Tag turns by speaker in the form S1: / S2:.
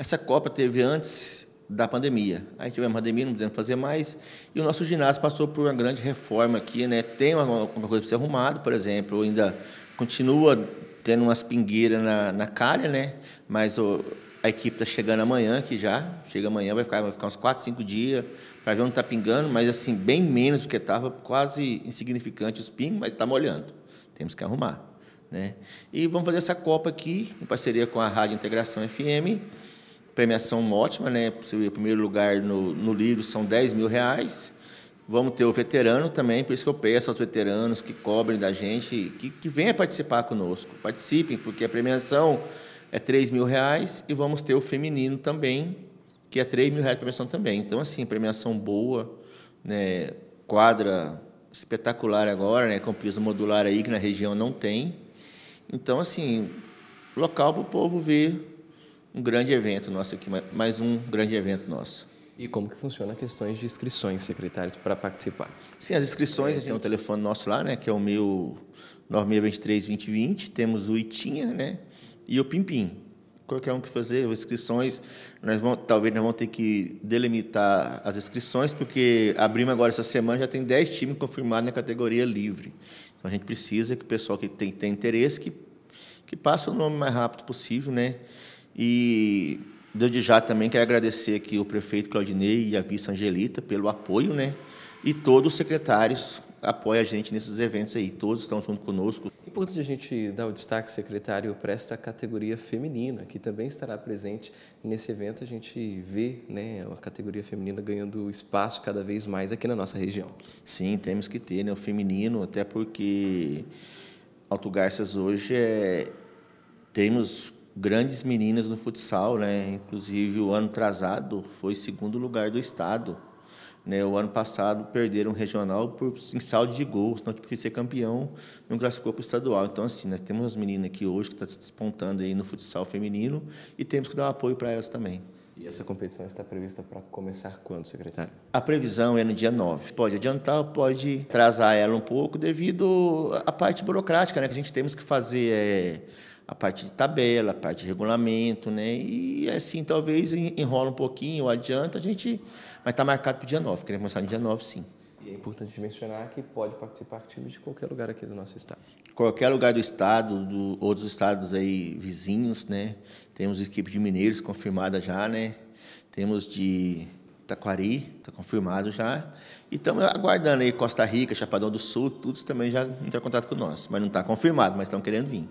S1: Essa Copa teve antes da pandemia. Aí tivemos a pandemia, não pudemos fazer mais, e o nosso ginásio passou por uma grande reforma aqui, né? Tem alguma coisa para ser arrumado, por exemplo, ainda continua tendo umas pingueiras na, na calha, né? Mas o, a equipe está chegando amanhã aqui já, chega amanhã, vai ficar, vai ficar uns 4, 5 dias para ver onde está pingando, mas assim, bem menos do que estava, quase insignificante os pingos, mas está molhando. Temos que arrumar. Né? E vamos fazer essa Copa aqui, em parceria com a Rádio Integração FM premiação ótima, né? O primeiro lugar no, no livro são 10 mil reais. Vamos ter o veterano também, por isso que eu peço aos veteranos que cobrem da gente, que, que venha participar conosco. Participem, porque a premiação é 3 mil reais e vamos ter o feminino também, que é 3 mil reais de premiação também. Então, assim, premiação boa, né? quadra espetacular agora, né? com piso modular aí, que na região não tem. Então, assim, local para o povo ver um grande evento nosso aqui, mais um grande evento nosso. E como que funciona questões de inscrições, secretários, para participar? Sim, as inscrições, é, tem um telefone nosso lá, né, que é o meu 9623-2020, temos o Itinha né, e o Pimpim. Qualquer um que fazer inscrições, nós vamos, talvez nós vamos ter que delimitar as inscrições, porque abrimos agora essa semana, já tem 10 times confirmados na categoria livre. Então a gente precisa que o pessoal que tem, tem interesse que, que passe o nome mais rápido possível, né? E desde já também quero agradecer aqui o prefeito Claudinei e a vice Angelita pelo apoio, né? E todos os secretários apoiam a gente nesses eventos aí, todos estão junto conosco.
S2: Importante a gente dar o destaque, secretário, para esta categoria feminina, que também estará presente nesse evento. A gente vê né, a categoria feminina ganhando espaço cada vez mais aqui na nossa região. Sim, temos que ter né, o feminino, até porque Alto
S1: Garças hoje é... temos grandes meninas no futsal, né? Inclusive o ano atrasado foi segundo lugar do estado. Né, o ano passado perderam o regional por em saldo de gols, não porque ser campeão não classificou para o estadual. Então assim, nós né? temos as meninas aqui hoje que estão tá se despontando aí no futsal feminino e temos que dar um apoio para
S2: elas também. E essa competição está prevista para começar quando, secretário?
S1: A previsão é no dia 9. Pode adiantar, pode atrasar ela um pouco devido à parte burocrática, né, que a gente temos que fazer é a parte de tabela, a parte de regulamento, né? E assim, talvez enrola um pouquinho, adianta, a gente. Mas está marcado para o dia 9, queremos começar no dia 9,
S2: sim. E é importante mencionar que pode participar time de qualquer lugar aqui do nosso estado.
S1: Qualquer lugar do estado, do outros estados aí vizinhos, né? Temos equipe de mineiros confirmada já, né? Temos de Taquari, está confirmado já. E estamos aguardando aí Costa Rica, Chapadão do Sul, todos também já entraram em contato com nós. Mas não está confirmado, mas estão querendo vir.